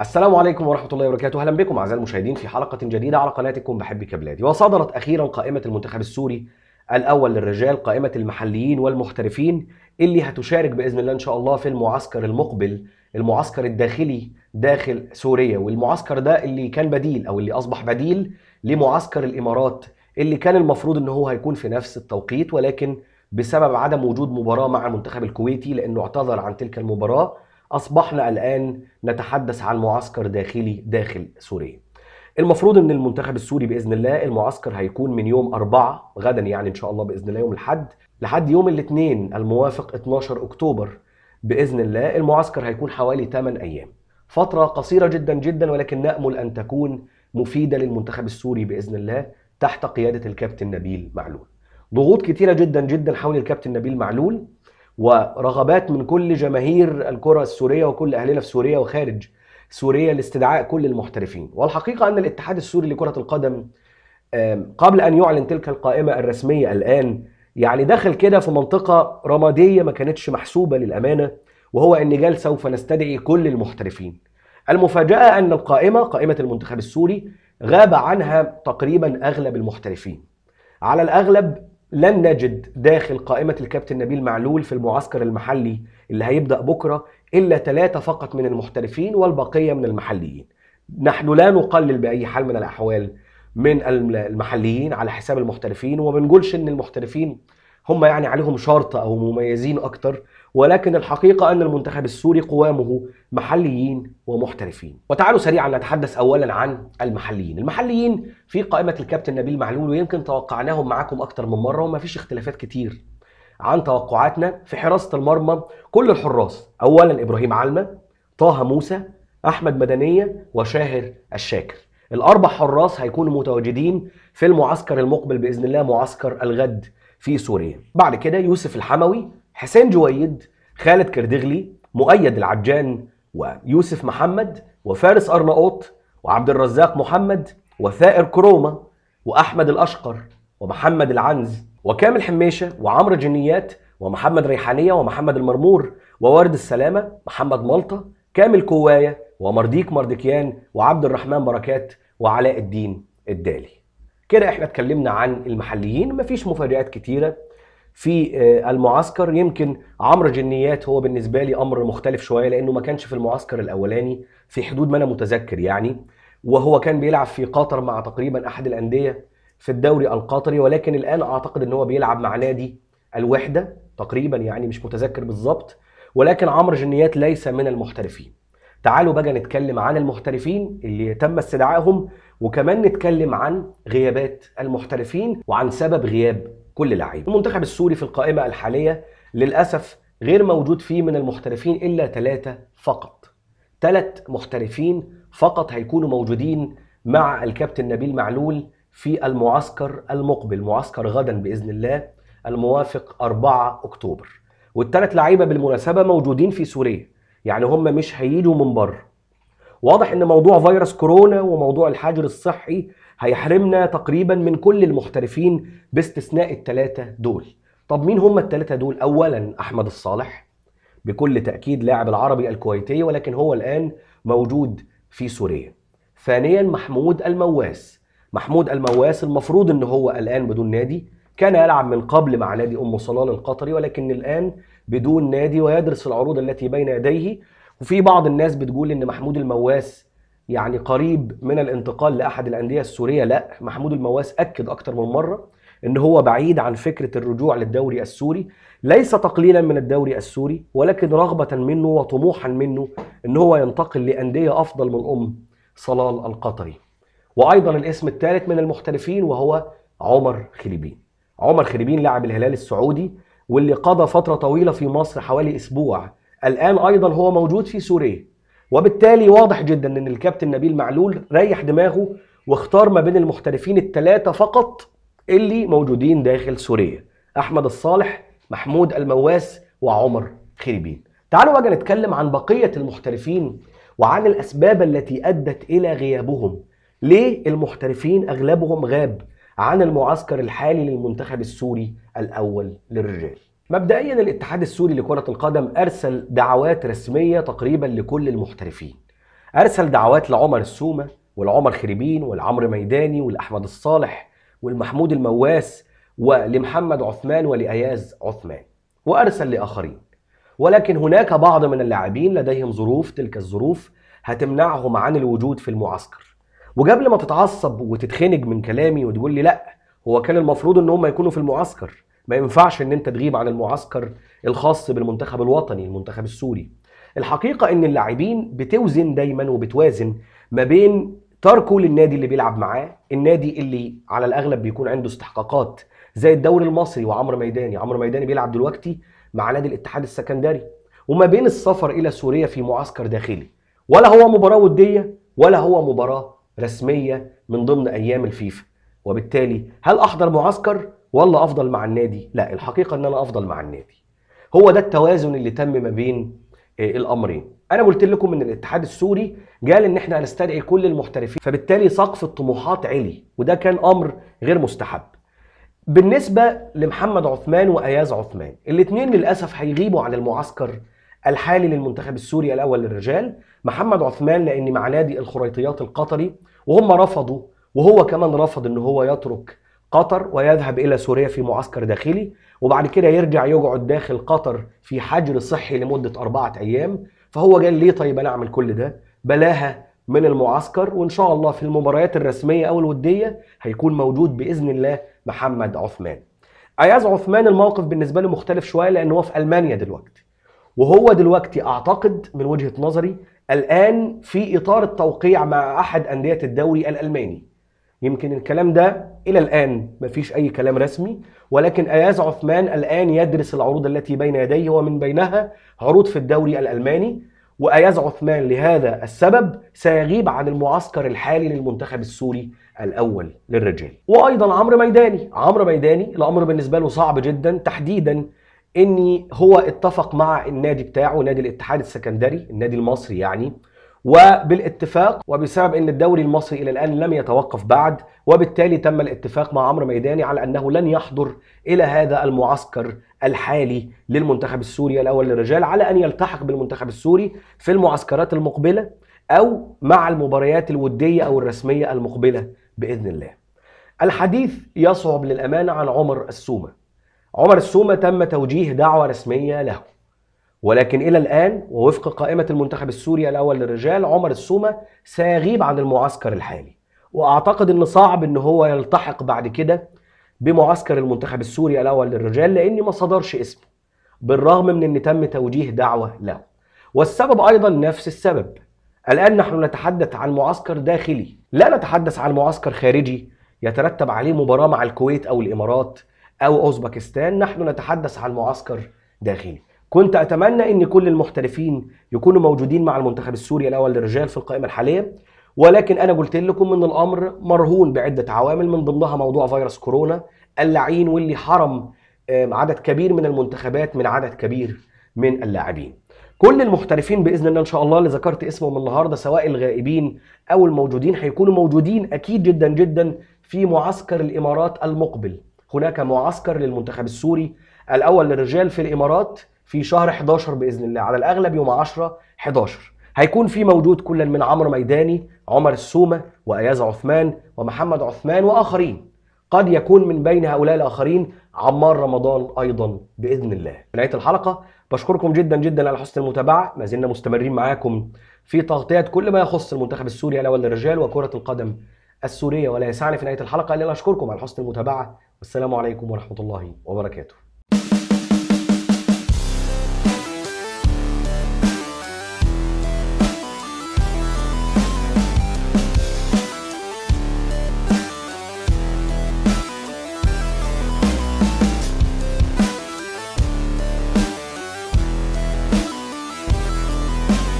السلام عليكم ورحمة الله وبركاته، أهلا بكم أعزائي المشاهدين في حلقة جديدة على قناتكم بحبك بلادي، وصدرت أخيرا قائمة المنتخب السوري الأول للرجال، قائمة المحليين والمحترفين اللي هتشارك بإذن الله إن شاء الله في المعسكر المقبل، المعسكر الداخلي داخل سوريا، والمعسكر ده اللي كان بديل أو اللي أصبح بديل لمعسكر الإمارات اللي كان المفروض إن هو هيكون في نفس التوقيت ولكن بسبب عدم وجود مباراة مع المنتخب الكويتي لأنه اعتذر عن تلك المباراة أصبحنا الآن نتحدث عن معسكر داخلي داخل سوريا المفروض ان المنتخب السوري باذن الله المعسكر هيكون من يوم أربعة غدا يعني ان شاء الله باذن الله يوم الاحد لحد يوم الاثنين الموافق 12 اكتوبر باذن الله المعسكر هيكون حوالي 8 ايام فتره قصيره جدا جدا ولكن نامل ان تكون مفيده للمنتخب السوري باذن الله تحت قياده الكابتن نبيل معلول ضغوط كتيره جدا جدا حول الكابتن نبيل معلول ورغبات من كل جماهير الكره السوريه وكل اهلنا في سوريا وخارج سوريا لاستدعاء كل المحترفين والحقيقه ان الاتحاد السوري لكره القدم قبل ان يعلن تلك القائمه الرسميه الان يعني دخل كده في منطقه رماديه ما كانتش محسوبه للامانه وهو ان جال سوف نستدعي كل المحترفين المفاجاه ان القائمه قائمه المنتخب السوري غاب عنها تقريبا اغلب المحترفين على الاغلب لن نجد داخل قائمة الكابتن نبيل معلول في المعسكر المحلي اللي هيبدأ بكرة إلا ثلاثة فقط من المحترفين والبقية من المحليين نحن لا نقلل بأي حال من الأحوال من المحليين على حساب المحترفين وما بنقولش ان المحترفين هم يعني عليهم شرط او مميزين اكتر ولكن الحقيقة أن المنتخب السوري قوامه محليين ومحترفين وتعالوا سريعا نتحدث أولا عن المحليين المحليين في قائمة الكابتن نبيل معلول ويمكن توقعناهم معاكم أكتر من مرة وما فيش اختلافات كتير عن توقعاتنا في حراسة المرمى كل الحراس أولا إبراهيم علمة طه موسى أحمد مدنية وشاهر الشاكر الأربع حراس هيكونوا متواجدين في المعسكر المقبل بإذن الله معسكر الغد في سوريا بعد كده يوسف الحموي حسين جويد خالد كردغلي مؤيد العجان ويوسف محمد وفارس أرناؤوط وعبد الرزاق محمد وثائر كروما وأحمد الأشقر ومحمد العنز وكامل حميشة وعمرو جنيات ومحمد ريحانية ومحمد المرمور وورد السلامة محمد ملطة كامل كواية ومرديك مرديكيان وعبد الرحمن بركات وعلاء الدين الدالي كده احنا اتكلمنا عن المحليين مفيش مفاجآت كتيرة في آه، المعسكر يمكن عمرو جنيات هو بالنسبه لي امر مختلف شويه لانه ما كانش في المعسكر الاولاني في حدود ما انا متذكر يعني وهو كان بيلعب في قطر مع تقريبا احد الانديه في الدوري القطري ولكن الان اعتقد ان هو بيلعب مع نادي الوحده تقريبا يعني مش متذكر بالظبط ولكن عمرو جنيات ليس من المحترفين تعالوا بقى نتكلم عن المحترفين اللي تم استدعائهم وكمان نتكلم عن غيابات المحترفين وعن سبب غياب كل لعيب المنتخب السوري في القائمة الحالية للأسف غير موجود فيه من المحترفين إلا ثلاثة فقط ثلاث محترفين فقط هيكونوا موجودين مع الكابتن نبيل معلول في المعسكر المقبل معسكر غدا بإذن الله الموافق 4 أكتوبر والثلاث لعيبة بالمناسبة موجودين في سوريا يعني هم مش هيجوا من بره واضح ان موضوع فيروس كورونا وموضوع الحجر الصحي هيحرمنا تقريبا من كل المحترفين باستثناء الثلاثه دول طب مين هم الثلاثه دول اولا احمد الصالح بكل تاكيد لاعب العربي الكويتي ولكن هو الان موجود في سوريا ثانيا محمود المواس محمود المواس المفروض ان هو الان بدون نادي كان يلعب من قبل مع نادي ام صلال القطري ولكن الان بدون نادي ويدرس العروض التي بين يديه وفي بعض الناس بتقول ان محمود المواس يعني قريب من الانتقال لاحد الانديه السوريه لا محمود المواس اكد اكتر من مره ان هو بعيد عن فكره الرجوع للدوري السوري ليس تقليلا من الدوري السوري ولكن رغبه منه وطموحا منه ان هو ينتقل لانديه افضل من ام صلال القطري وايضا الاسم الثالث من المحترفين وهو عمر خليبين عمر خليبين لاعب الهلال السعودي واللي قضى فتره طويله في مصر حوالي اسبوع الان ايضا هو موجود في سوريا وبالتالي واضح جدا ان الكابتن نبيل معلول ريح دماغه واختار ما بين المحترفين الثلاثه فقط اللي موجودين داخل سوريا احمد الصالح محمود المواس وعمر خريبين تعالوا بقى نتكلم عن بقيه المحترفين وعن الاسباب التي ادت الى غيابهم ليه المحترفين اغلبهم غاب عن المعسكر الحالي للمنتخب السوري الاول للرجال مبدئيا الاتحاد السوري لكرة القدم أرسل دعوات رسمية تقريبا لكل المحترفين أرسل دعوات لعمر السومة والعمر خريبين والعمر ميداني والأحمد الصالح والمحمود المواس ولمحمد عثمان ولأياز عثمان وأرسل لآخرين ولكن هناك بعض من اللاعبين لديهم ظروف تلك الظروف هتمنعهم عن الوجود في المعسكر وقبل ما تتعصب وتتخنج من كلامي وتقول لي لا هو كان المفروض ان هم يكونوا في المعسكر ما ينفعش ان انت تغيب عن المعسكر الخاص بالمنتخب الوطني المنتخب السوري الحقيقه ان اللاعبين بتوزن دايما وبتوازن ما بين تركه للنادي اللي بيلعب معاه النادي اللي على الاغلب بيكون عنده استحقاقات زي الدوري المصري وعمرو ميداني عمرو ميداني بيلعب دلوقتي مع نادي الاتحاد السكندري وما بين السفر الى سوريا في معسكر داخلي ولا هو مباراه وديه ولا هو مباراه رسميه من ضمن ايام الفيفا وبالتالي هل احضر معسكر ولا افضل مع النادي لا الحقيقه ان انا افضل مع النادي هو ده التوازن اللي تم ما بين آه، الامرين انا قلت لكم ان الاتحاد السوري قال ان احنا هنستدعي كل المحترفين فبالتالي سقف الطموحات علي وده كان امر غير مستحب بالنسبه لمحمد عثمان واياز عثمان الاثنين للاسف هيغيبوا عن المعسكر الحالي للمنتخب السوري الاول للرجال محمد عثمان لان مع نادي الخريطيات القطري وهم رفضوا وهو كمان رفض ان هو يترك قطر ويذهب إلى سوريا في معسكر داخلي وبعد كده يرجع يقعد داخل قطر في حجر صحي لمدة أربعة أيام فهو قال ليه طيب أنا أعمل كل ده بلاها من المعسكر وإن شاء الله في المباريات الرسمية أو الودية هيكون موجود بإذن الله محمد عثمان اياز عثمان الموقف بالنسبه له مختلف شويه لان هو في المانيا دلوقتي وهو دلوقتي اعتقد من وجهه نظري الان في اطار التوقيع مع احد انديه الدوري الالماني يمكن الكلام ده الى الان مفيش اي كلام رسمي ولكن اياز عثمان الان يدرس العروض التي بين يديه ومن بينها عروض في الدوري الالماني واياز عثمان لهذا السبب سيغيب عن المعسكر الحالي للمنتخب السوري الاول للرجال وايضا عمرو ميداني عمرو ميداني الامر بالنسبه له صعب جدا تحديدا ان هو اتفق مع النادي بتاعه نادي الاتحاد السكندري النادي المصري يعني وبالاتفاق وبسبب ان الدوري المصري الى الان لم يتوقف بعد وبالتالي تم الاتفاق مع عمرو ميداني على انه لن يحضر الى هذا المعسكر الحالي للمنتخب السوري الاول للرجال على ان يلتحق بالمنتخب السوري في المعسكرات المقبله او مع المباريات الوديه او الرسميه المقبله باذن الله. الحديث يصعب للامانه عن عمر السومه. عمر السومه تم توجيه دعوه رسميه له ولكن إلى الآن ووفق قائمة المنتخب السوري الأول للرجال عمر السومة سيغيب عن المعسكر الحالي وأعتقد أن صعب أن هو يلتحق بعد كده بمعسكر المنتخب السوري الأول للرجال لاني ما صدرش اسمه بالرغم من أن تم توجيه دعوة له والسبب أيضا نفس السبب الآن نحن نتحدث عن معسكر داخلي لا نتحدث عن معسكر خارجي يترتب عليه مباراة مع الكويت أو الإمارات أو أوزبكستان نحن نتحدث عن معسكر داخلي كنت اتمنى ان كل المحترفين يكونوا موجودين مع المنتخب السوري الاول للرجال في القائمه الحاليه ولكن انا قلت لكم ان الامر مرهون بعده عوامل من ضمنها موضوع فيروس كورونا اللعين واللي حرم عدد كبير من المنتخبات من عدد كبير من اللاعبين كل المحترفين باذن الله ان شاء الله اللي ذكرت اسمهم النهارده سواء الغائبين او الموجودين هيكونوا موجودين اكيد جدا جدا في معسكر الامارات المقبل هناك معسكر للمنتخب السوري الاول للرجال في الامارات في شهر 11 باذن الله على الاغلب يوم 10 11 هيكون في موجود كلا من عمرو ميداني عمر السومه واياز عثمان ومحمد عثمان واخرين قد يكون من بين هؤلاء الاخرين عمار رمضان ايضا باذن الله نهايه الحلقه بشكركم جدا جدا على حسن المتابعه ما زلنا مستمرين معاكم في تغطيه كل ما يخص المنتخب السوري الاول للرجال وكره القدم السوريه ولا يسعني في نهايه الحلقه الا ان اشكركم على حسن المتابعه والسلام عليكم ورحمه الله وبركاته